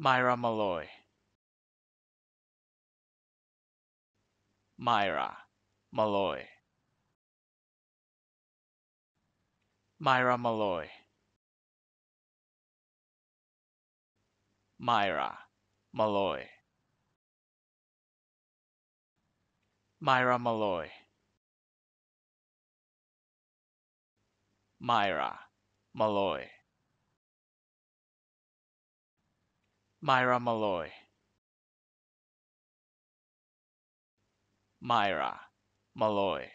Myra Malloy. Myra Malloy. Myra Malloy. Myra Malloy. Myra Malloy. Myra Malloy. Myra Malloy. Myra Malloy.